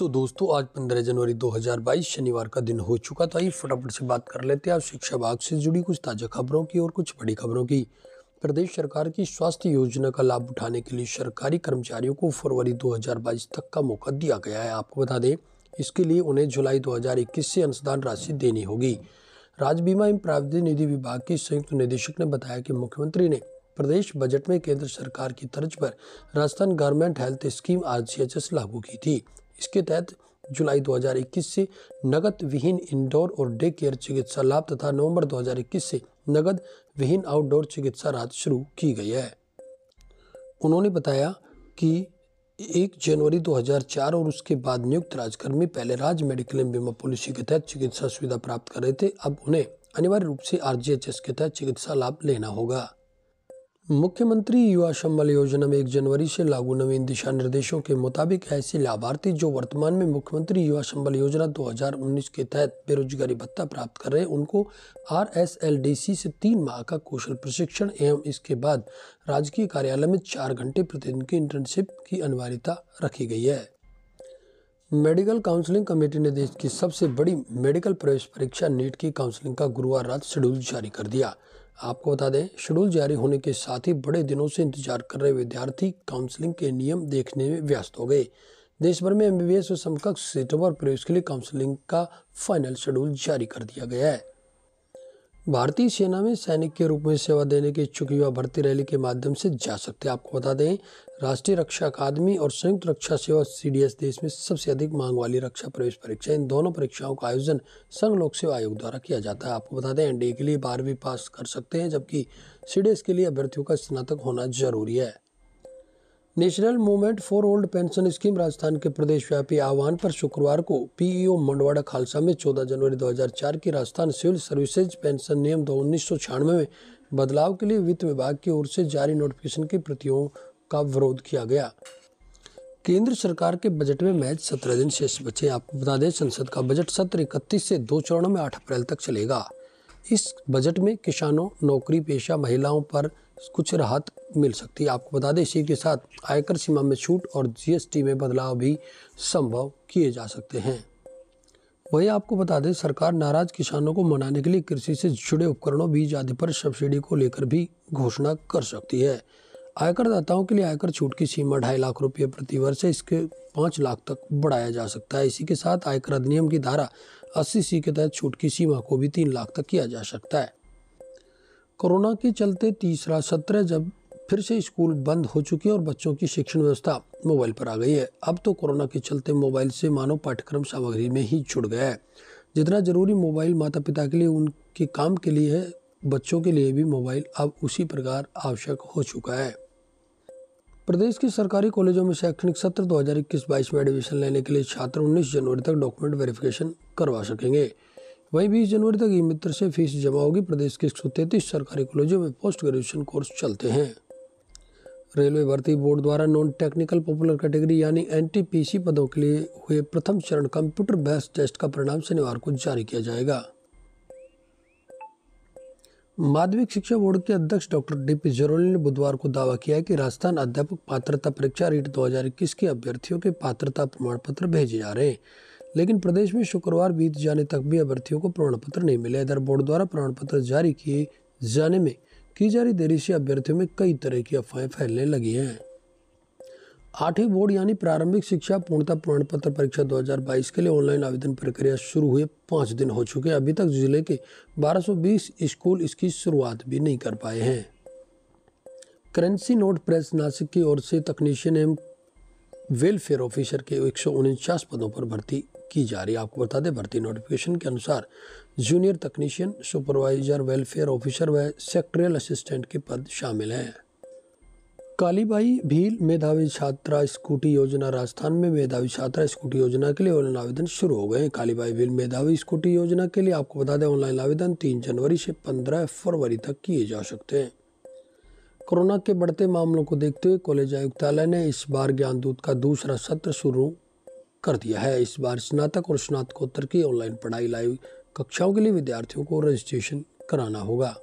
तो दोस्तों आज 15 जनवरी 2022 शनिवार का दिन हो चुका था आइए फटाफट से बात कर लेते हैं आप शिक्षा विभाग से जुड़ी कुछ ताज़ा खबरों की और कुछ बड़ी खबरों की प्रदेश सरकार की स्वास्थ्य योजना का लाभ उठाने के लिए सरकारी कर्मचारियों को फरवरी 2022 तक का मौका दिया गया है आपको बता दें इसके लिए उन्हें जुलाई 2021 से अंशदान राशि देनी होगी राज्य बीमा एवं प्रावधि निधि विभाग के संयुक्त निदेशक ने बताया कि मुख्यमंत्री ने प्रदेश बजट में केंद्र सरकार की तर्ज पर राजस्थान गवर्नमेंट हेल्थ स्कीम आर लागू की थी इसके तहत जुलाई 2021 से नगद विहीन इंडोर और डे केयर चिकित्सा लाभ तथा नवंबर 2021 से नगद विहीन आउटडोर चिकित्सा राहत शुरू की गई है उन्होंने बताया कि एक जनवरी 2004 और उसके बाद नियुक्त राजकर्मी पहले राज्य एंड बीमा पॉलिसी के तहत चिकित्सा सुविधा प्राप्त कर रहे थे अब उन्हें अनिवार्य रूप से आरजीएचएस के तहत चिकित्सा लाभ लेना होगा मुख्यमंत्री युवा संबल योजना में एक जनवरी से लागू नवीन दिशा निर्देशों के मुताबिक ऐसे लाभार्थी जो वर्तमान में मुख्यमंत्री युवा संबल योजना 2019 के तहत बेरोजगारी भत्ता प्राप्त कर रहे हैं उनको R S L D C से तीन माह का कौशल प्रशिक्षण एवं इसके बाद राजकीय कार्यालय में चार घंटे प्रतिदिन की इंटर्नशिप की अनिवार्यता रखी गई है मेडिकल काउंसलिंग कमेटी ने देश की सबसे बड़ी मेडिकल प्रवेश परीक्षा नीट की काउंसलिंग का गुरुवार रात शेड्यूल जारी कर दिया आपको बता दें शेड्यूल जारी होने के साथ ही बड़े दिनों से इंतजार कर रहे विद्यार्थी काउंसलिंग के नियम देखने में व्यस्त हो गए देश भर में एम बी एस समकक्ष सीटों पर प्रवेश के लिए काउंसलिंग का फाइनल शेड्यूल जारी कर दिया गया है भारतीय सेना में सैनिक के रूप में सेवा देने के इच्छुक युवा भर्ती रैली के माध्यम से जा सकते हैं आपको बता दें राष्ट्रीय रक्षा अकादमी और संयुक्त रक्षा सेवा सी देश में सबसे अधिक मांग वाली रक्षा प्रवेश परीक्षा इन दोनों परीक्षाओं का आयोजन संघ लोक सेवा आयोग द्वारा किया जाता है आपको बता दें एनडीए के लिए बारहवीं पास कर सकते हैं जबकि सी के लिए अभ्यर्थियों का स्नातक होना जरूरी है national movement for old pension scheme Rajasthan के प्रदेश व्यापी आह्वान पर शुक्रवार को पीईओ मंडवाड़ा खालसा में 14 जनवरी 2004 की राजस्थान सिविल सर्विसेज पेंशन नियम दो उन्नीस में बदलाव के लिए वित्त विभाग की ओर से जारी नोटिफिकेशन की प्रतियों का विरोध किया गया केंद्र सरकार के बजट में मैच सत्रह दिन शेष बचे आपको बता दें संसद का बजट सत्र इकतीस से दो चरणों में आठ अप्रैल तक चलेगा इस बजट में किसानों नौकरी पेशा महिलाओं पर कुछ राहत मिल सकती है आपको बता दें इसी के साथ आयकर सीमा में छूट और जीएसटी में बदलाव भी संभव किए जा सकते हैं वही आपको बता दें सरकार नाराज किसानों को मनाने के लिए कृषि से जुड़े उपकरणों बीज आदि पर सब्सिडी को लेकर भी घोषणा कर सकती है आयकरदाताओं के लिए आयकर छूट की सीमा ढाई लाख रुपये प्रतिवर्ष है इसके पाँच लाख तक बढ़ाया जा सकता है इसी के साथ आयकर अधिनियम की धारा अस्सी सी के तहत छूट की सीमा को भी तीन लाख तक किया जा सकता है कोरोना के चलते तीसरा सत्र जब फिर से स्कूल बंद हो चुके हैं और बच्चों की शिक्षण व्यवस्था मोबाइल पर आ गई है अब तो कोरोना के चलते मोबाइल से मानव पाठ्यक्रम सामग्री में ही छुट गया है जितना ज़रूरी मोबाइल माता पिता के लिए उनके काम के लिए है बच्चों के लिए भी मोबाइल अब उसी प्रकार आवश्यक हो चुका है प्रदेश के सरकारी कॉलेजों में शैक्षणिक सत्र 2021-22 में एडमिशन लेने के लिए छात्र 19 जनवरी तक डॉक्यूमेंट वेरिफिकेशन करवा सकेंगे वहीं बीस जनवरी तक ई मित्र से फीस जमा होगी प्रदेश के एक सरकारी कॉलेजों में पोस्ट ग्रेजुएशन कोर्स चलते हैं रेलवे भर्ती बोर्ड द्वारा नॉन टेक्निकल पॉपुलर कैटेगरी यानी एनटीपीसी पदों के लिए हुए प्रथम चरण कंप्यूटर बेस्ड टेस्ट का परिणाम शनिवार को जारी किया जाएगा माध्यमिक शिक्षा बोर्ड के अध्यक्ष डॉक्टर डीपी जरोली ने बुधवार को दावा किया कि राजस्थान अध्यापक पात्रता परीक्षा रीट 2021 के अभ्यर्थियों के पात्रता प्रमाण पत्र भेजे जा रहे हैं लेकिन प्रदेश में शुक्रवार बीत जाने तक भी अभ्यर्थियों को प्रमाण पत्र नहीं मिले इधर बोर्ड द्वारा प्रमाण पत्र जारी किए जाने में की जा रही देरी से अभ्यर्थियों में कई तरह की अफवाहें फैलने लगी हैं आठवीं बोर्ड यानी प्रारंभिक शिक्षा पूर्णता प्रमाण पत्र परीक्षा 2022 के लिए ऑनलाइन आवेदन प्रक्रिया शुरू हुए पाँच दिन हो चुके हैं अभी तक जिले के 1220 स्कूल इसकी शुरुआत भी नहीं कर पाए हैं करेंसी नोट प्रेस नासिक की ओर से तकनीशियन एवं वेलफेयर ऑफिसर के एक पदों पर भर्ती की जा रही है आपको बता दें भर्ती नोटिफिकेशन के अनुसार junior technician supervisor welfare officer व सेक्ट्रियल असिस्टेंट के पद शामिल हैं कालीबाई भील मेधावी छात्रा स्कूटी योजना राजस्थान में मेधावी छात्रा स्कूटी योजना के लिए ऑनलाइन आवेदन शुरू हो गए हैं कालीबाई भील मेधावी स्कूटी योजना के लिए आपको बता दें ऑनलाइन आवेदन तीन जनवरी से पंद्रह फरवरी तक किए जा सकते हैं कोरोना के बढ़ते मामलों को देखते हुए कॉलेज आयुक्तालय ने इस बार ज्ञान दूत का दूसरा सत्र शुरू कर दिया है इस बार स्नातक और स्नातकोत्तर की ऑनलाइन पढ़ाई लाइव कक्षाओं के लिए विद्यार्थियों को रजिस्ट्रेशन कराना होगा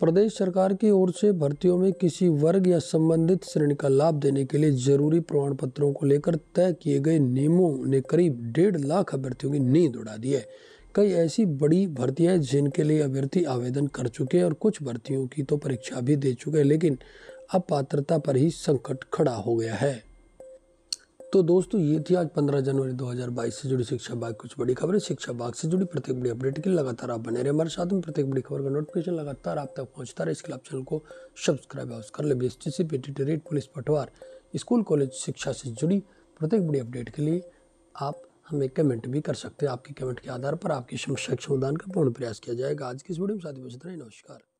प्रदेश सरकार की ओर से भर्तियों में किसी वर्ग या संबंधित श्रेणी का लाभ देने के लिए जरूरी प्रमाण पत्रों को लेकर तय किए गए नियमों ने करीब डेढ़ लाख अभ्यर्थियों की नींद उड़ा दी है कई ऐसी बड़ी भर्तियां हैं जिनके लिए अभ्यर्थी आवेदन कर चुके हैं और कुछ भर्तियों की तो परीक्षा भी दे चुके हैं लेकिन अब पात्रता पर ही संकट खड़ा हो गया है तो दोस्तों ये थी आज 15 जनवरी 2022 से जुड़ी शिक्षा बाग कुछ बड़ी खबरें शिक्षा बाग से जुड़ी प्रत्येक बड़ी अपडेट के लिए लगातार आप बने रहे हमारे साथ में प्रत्येक बड़ी खबर का नोटिफिकेशन लगातार आप तक पहुंचता रहे इसके लिए आप चैनल को सब्सक्राइब हाउस कर ले बी एस पुलिस पटवार स्कूल कॉलेज शिक्षा से जुड़ी प्रत्येक बड़ी अपडेट के लिए आप हमें कमेंट भी कर सकते हैं आपके कमेंट के आधार पर आपकी समस्या समाधान का पूर्ण प्रयास किया जाएगा आज की इस वीडियो में साथ ही नमस्कार